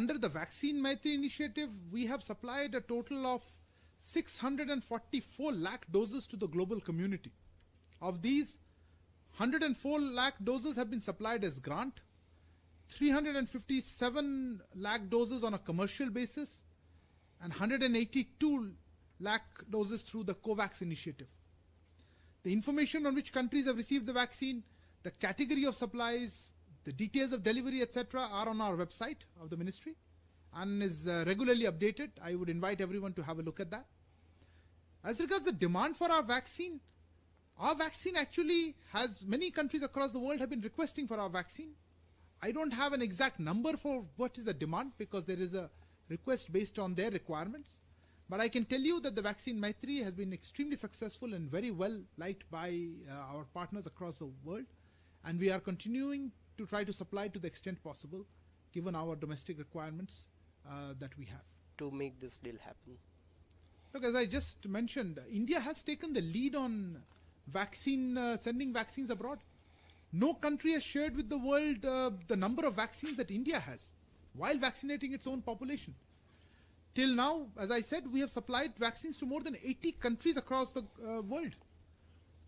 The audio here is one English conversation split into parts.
under the Vaccine Maitri initiative, we have supplied a total of 644 lakh doses to the global community. Of these, 104 lakh doses have been supplied as grant, 357 lakh doses on a commercial basis, and 182 lakh doses through the COVAX initiative. The information on which countries have received the vaccine, the category of supplies, the details of delivery, etc., are on our website of the ministry and is uh, regularly updated. I would invite everyone to have a look at that. As regards the demand for our vaccine, our vaccine actually has many countries across the world have been requesting for our vaccine. I don't have an exact number for what is the demand because there is a request based on their requirements. But I can tell you that the vaccine Maitri has been extremely successful and very well liked by uh, our partners across the world. And we are continuing to try to supply to the extent possible, given our domestic requirements uh, that we have. To make this deal happen. Look, as I just mentioned, India has taken the lead on vaccine uh, sending vaccines abroad. No country has shared with the world uh, the number of vaccines that India has while vaccinating its own population. Till now, as I said, we have supplied vaccines to more than 80 countries across the uh, world.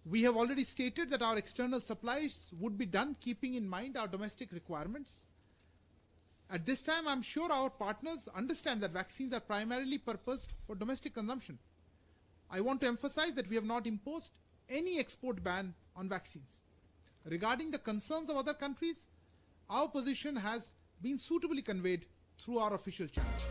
We have already stated that our external supplies would be done keeping in mind our domestic requirements. At this time, I'm sure our partners understand that vaccines are primarily purposed for domestic consumption. I want to emphasize that we have not imposed any export ban on vaccines. Regarding the concerns of other countries, our position has been suitably conveyed through our official channels.